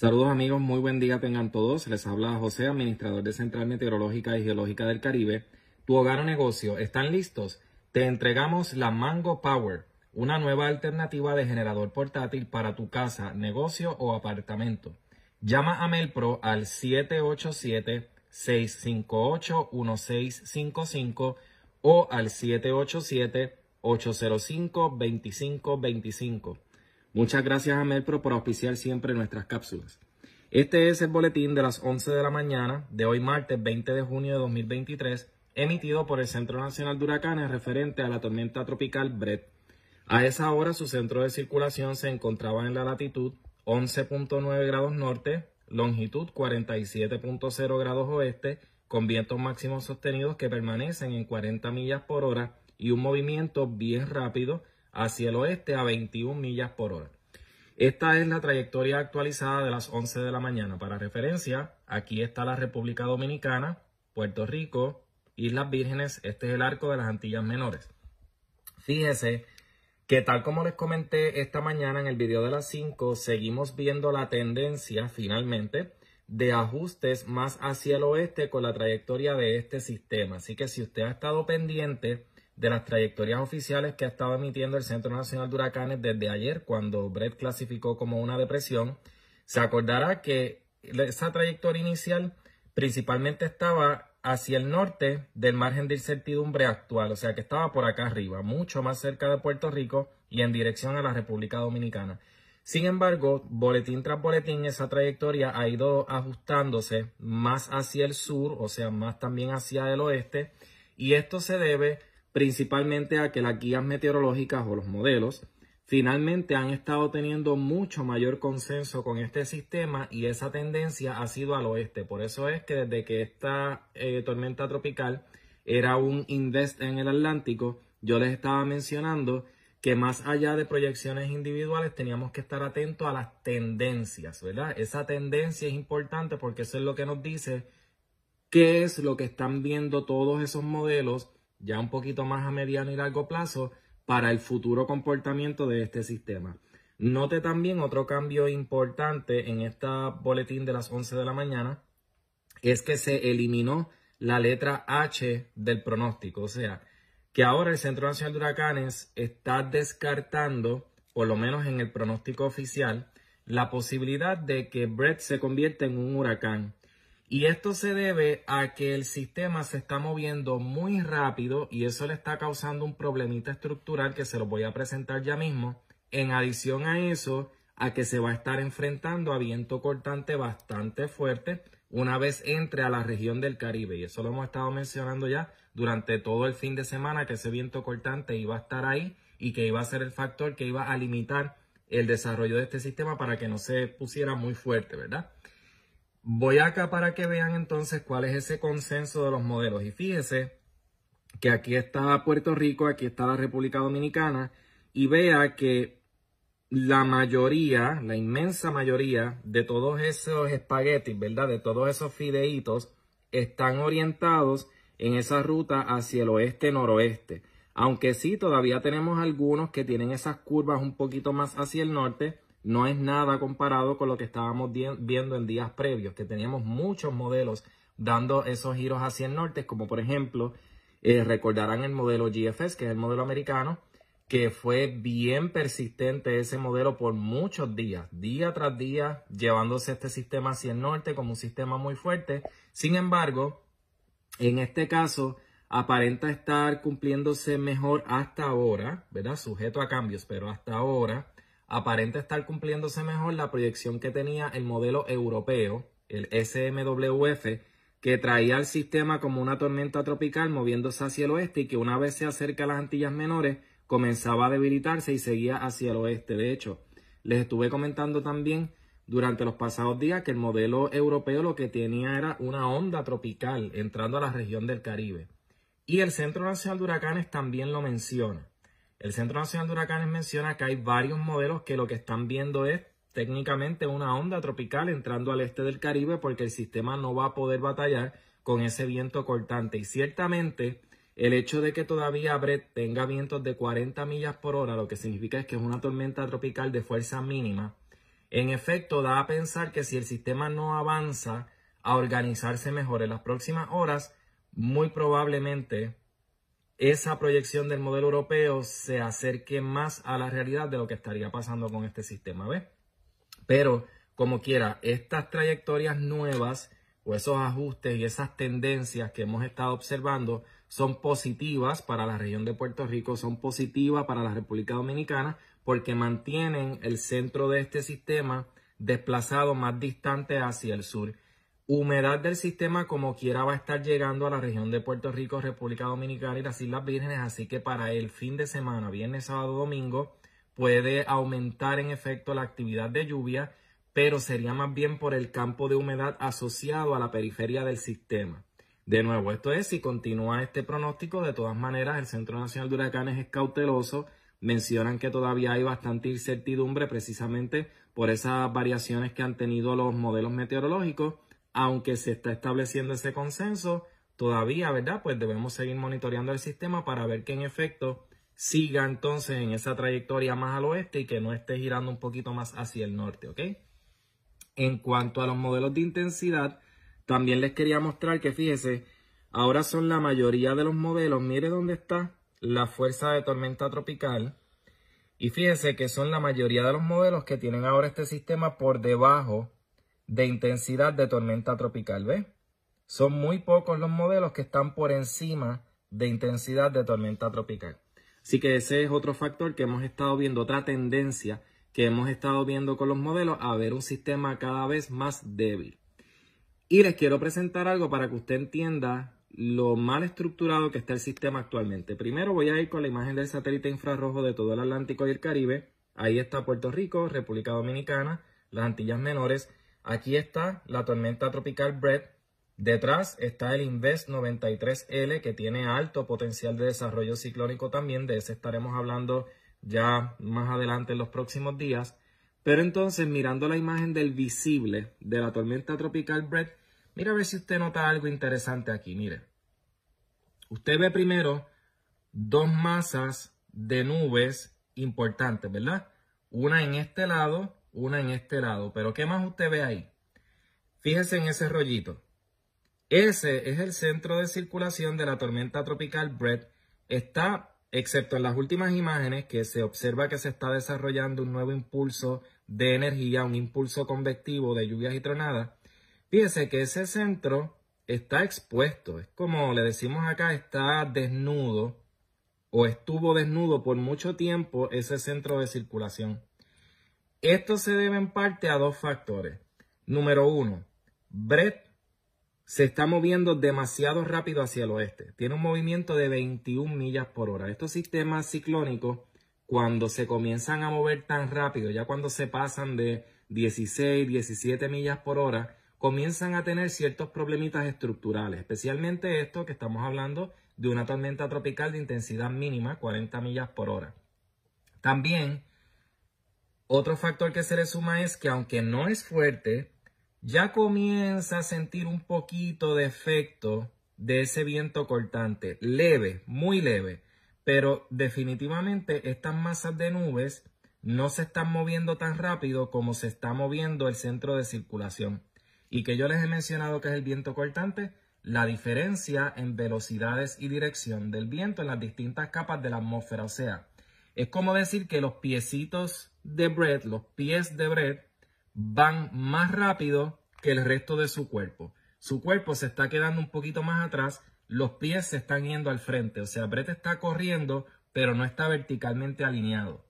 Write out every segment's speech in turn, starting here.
Saludos amigos, muy buen día tengan todos. Les habla José, administrador de Central Meteorológica y Geológica del Caribe. Tu hogar o negocio, ¿están listos? Te entregamos la Mango Power, una nueva alternativa de generador portátil para tu casa, negocio o apartamento. Llama a Melpro al 787-658-1655 o al 787-805-2525. Muchas gracias a Melpro por auspiciar siempre nuestras cápsulas. Este es el boletín de las 11 de la mañana de hoy martes 20 de junio de 2023, emitido por el Centro Nacional de Huracanes referente a la tormenta tropical Brett. A esa hora su centro de circulación se encontraba en la latitud 11.9 grados norte, longitud 47.0 grados oeste, con vientos máximos sostenidos que permanecen en 40 millas por hora y un movimiento bien rápido hacia el oeste a 21 millas por hora. Esta es la trayectoria actualizada de las 11 de la mañana. Para referencia, aquí está la República Dominicana, Puerto Rico, Islas Vírgenes. Este es el arco de las Antillas Menores. Fíjese que tal como les comenté esta mañana en el video de las 5, seguimos viendo la tendencia finalmente de ajustes más hacia el oeste con la trayectoria de este sistema. Así que si usted ha estado pendiente de las trayectorias oficiales que ha estado emitiendo el Centro Nacional de Huracanes desde ayer, cuando Brett clasificó como una depresión, se acordará que esa trayectoria inicial principalmente estaba hacia el norte del margen de incertidumbre actual, o sea que estaba por acá arriba, mucho más cerca de Puerto Rico y en dirección a la República Dominicana. Sin embargo, boletín tras boletín, esa trayectoria ha ido ajustándose más hacia el sur, o sea, más también hacia el oeste, y esto se debe principalmente a que las guías meteorológicas o los modelos finalmente han estado teniendo mucho mayor consenso con este sistema y esa tendencia ha sido al oeste. Por eso es que desde que esta eh, tormenta tropical era un index en el Atlántico, yo les estaba mencionando que más allá de proyecciones individuales teníamos que estar atentos a las tendencias, ¿verdad? Esa tendencia es importante porque eso es lo que nos dice qué es lo que están viendo todos esos modelos ya un poquito más a mediano y largo plazo para el futuro comportamiento de este sistema. Note también otro cambio importante en este boletín de las 11 de la mañana, es que se eliminó la letra H del pronóstico, o sea, que ahora el Centro Nacional de Huracanes está descartando, por lo menos en el pronóstico oficial, la posibilidad de que Brett se convierta en un huracán. Y esto se debe a que el sistema se está moviendo muy rápido y eso le está causando un problemita estructural que se lo voy a presentar ya mismo. En adición a eso, a que se va a estar enfrentando a viento cortante bastante fuerte una vez entre a la región del Caribe. Y eso lo hemos estado mencionando ya durante todo el fin de semana, que ese viento cortante iba a estar ahí y que iba a ser el factor que iba a limitar el desarrollo de este sistema para que no se pusiera muy fuerte, ¿verdad? Voy acá para que vean entonces cuál es ese consenso de los modelos. Y fíjese que aquí está Puerto Rico, aquí está la República Dominicana, y vea que la mayoría, la inmensa mayoría de todos esos espaguetis, ¿verdad? De todos esos fideitos están orientados en esa ruta hacia el oeste-noroeste. Aunque sí, todavía tenemos algunos que tienen esas curvas un poquito más hacia el norte, no es nada comparado con lo que estábamos viendo en días previos, que teníamos muchos modelos dando esos giros hacia el norte, como por ejemplo, eh, recordarán el modelo GFS, que es el modelo americano, que fue bien persistente ese modelo por muchos días, día tras día, llevándose este sistema hacia el norte como un sistema muy fuerte. Sin embargo, en este caso, aparenta estar cumpliéndose mejor hasta ahora, ¿verdad? Sujeto a cambios, pero hasta ahora aparenta estar cumpliéndose mejor la proyección que tenía el modelo europeo, el SMWF, que traía al sistema como una tormenta tropical moviéndose hacia el oeste y que una vez se acerca a las Antillas Menores comenzaba a debilitarse y seguía hacia el oeste. De hecho, les estuve comentando también durante los pasados días que el modelo europeo lo que tenía era una onda tropical entrando a la región del Caribe. Y el Centro Nacional de Huracanes también lo menciona. El Centro Nacional de Huracanes menciona que hay varios modelos que lo que están viendo es técnicamente una onda tropical entrando al este del Caribe porque el sistema no va a poder batallar con ese viento cortante. Y ciertamente el hecho de que todavía Brett tenga vientos de 40 millas por hora, lo que significa es que es una tormenta tropical de fuerza mínima, en efecto da a pensar que si el sistema no avanza a organizarse mejor en las próximas horas, muy probablemente esa proyección del modelo europeo se acerque más a la realidad de lo que estaría pasando con este sistema B. Pero, como quiera, estas trayectorias nuevas o esos ajustes y esas tendencias que hemos estado observando son positivas para la región de Puerto Rico, son positivas para la República Dominicana, porque mantienen el centro de este sistema desplazado más distante hacia el sur. Humedad del sistema como quiera va a estar llegando a la región de Puerto Rico, República Dominicana y las Islas Vírgenes, así que para el fin de semana, viernes, sábado, domingo, puede aumentar en efecto la actividad de lluvia, pero sería más bien por el campo de humedad asociado a la periferia del sistema. De nuevo, esto es, si continúa este pronóstico, de todas maneras, el Centro Nacional de Huracanes es cauteloso. Mencionan que todavía hay bastante incertidumbre precisamente por esas variaciones que han tenido los modelos meteorológicos aunque se está estableciendo ese consenso, todavía, ¿verdad? Pues debemos seguir monitoreando el sistema para ver que en efecto siga entonces en esa trayectoria más al oeste y que no esté girando un poquito más hacia el norte, ¿ok? En cuanto a los modelos de intensidad, también les quería mostrar que fíjese, ahora son la mayoría de los modelos, mire dónde está la fuerza de tormenta tropical. Y fíjense que son la mayoría de los modelos que tienen ahora este sistema por debajo de intensidad de tormenta tropical, ¿ves? Son muy pocos los modelos que están por encima de intensidad de tormenta tropical. Así que ese es otro factor que hemos estado viendo, otra tendencia que hemos estado viendo con los modelos a ver un sistema cada vez más débil. Y les quiero presentar algo para que usted entienda lo mal estructurado que está el sistema actualmente. Primero voy a ir con la imagen del satélite infrarrojo de todo el Atlántico y el Caribe. Ahí está Puerto Rico, República Dominicana, las Antillas Menores Aquí está la tormenta tropical Brett. Detrás está el Invest 93L que tiene alto potencial de desarrollo ciclónico también. De ese estaremos hablando ya más adelante en los próximos días. Pero entonces mirando la imagen del visible de la tormenta tropical Brett, mira a ver si usted nota algo interesante aquí. Mire, usted ve primero dos masas de nubes importantes, ¿verdad? Una en este lado una en este lado. Pero ¿qué más usted ve ahí? Fíjese en ese rollito. Ese es el centro de circulación de la tormenta tropical Brett. Está, excepto en las últimas imágenes, que se observa que se está desarrollando un nuevo impulso de energía, un impulso convectivo de lluvias y tronadas. Fíjese que ese centro está expuesto, es como le decimos acá, está desnudo o estuvo desnudo por mucho tiempo ese centro de circulación. Esto se debe en parte a dos factores. Número uno, Brett se está moviendo demasiado rápido hacia el oeste. Tiene un movimiento de 21 millas por hora. Estos sistemas ciclónicos, cuando se comienzan a mover tan rápido, ya cuando se pasan de 16, 17 millas por hora, comienzan a tener ciertos problemitas estructurales, especialmente esto que estamos hablando de una tormenta tropical de intensidad mínima, 40 millas por hora. También otro factor que se le suma es que aunque no es fuerte, ya comienza a sentir un poquito de efecto de ese viento cortante, leve, muy leve, pero definitivamente estas masas de nubes no se están moviendo tan rápido como se está moviendo el centro de circulación. Y que yo les he mencionado que es el viento cortante, la diferencia en velocidades y dirección del viento en las distintas capas de la atmósfera. O sea, es como decir que los piecitos de bread, los pies de Brett, van más rápido que el resto de su cuerpo. Su cuerpo se está quedando un poquito más atrás, los pies se están yendo al frente. O sea, Brett está corriendo, pero no está verticalmente alineado.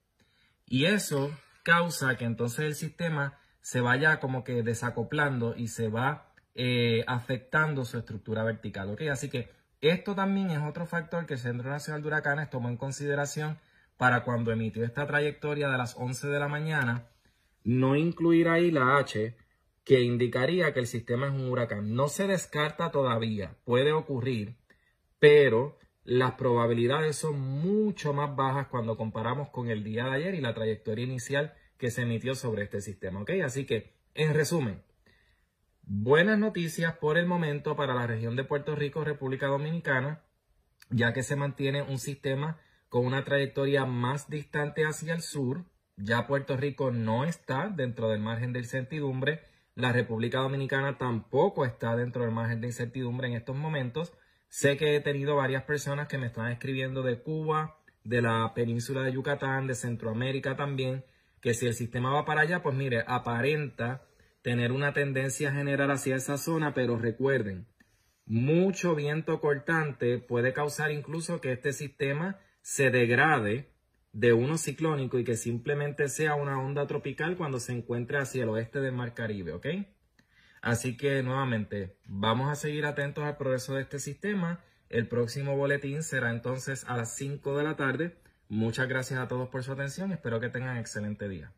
Y eso causa que entonces el sistema se vaya como que desacoplando y se va eh, afectando su estructura vertical. Así que esto también es otro factor que el Centro Nacional de Huracanes tomó en consideración para cuando emitió esta trayectoria de las 11 de la mañana, no incluir ahí la H que indicaría que el sistema es un huracán. No se descarta todavía, puede ocurrir, pero las probabilidades son mucho más bajas cuando comparamos con el día de ayer y la trayectoria inicial que se emitió sobre este sistema. Así que, en resumen, buenas noticias por el momento para la región de Puerto Rico, República Dominicana, ya que se mantiene un sistema con una trayectoria más distante hacia el sur. Ya Puerto Rico no está dentro del margen de incertidumbre. La República Dominicana tampoco está dentro del margen de incertidumbre en estos momentos. Sé que he tenido varias personas que me están escribiendo de Cuba, de la península de Yucatán, de Centroamérica también, que si el sistema va para allá, pues mire, aparenta tener una tendencia general hacia esa zona, pero recuerden, mucho viento cortante puede causar incluso que este sistema se degrade de uno ciclónico y que simplemente sea una onda tropical cuando se encuentre hacia el oeste del Mar Caribe, ¿ok? Así que nuevamente, vamos a seguir atentos al progreso de este sistema. El próximo boletín será entonces a las 5 de la tarde. Muchas gracias a todos por su atención. Espero que tengan excelente día.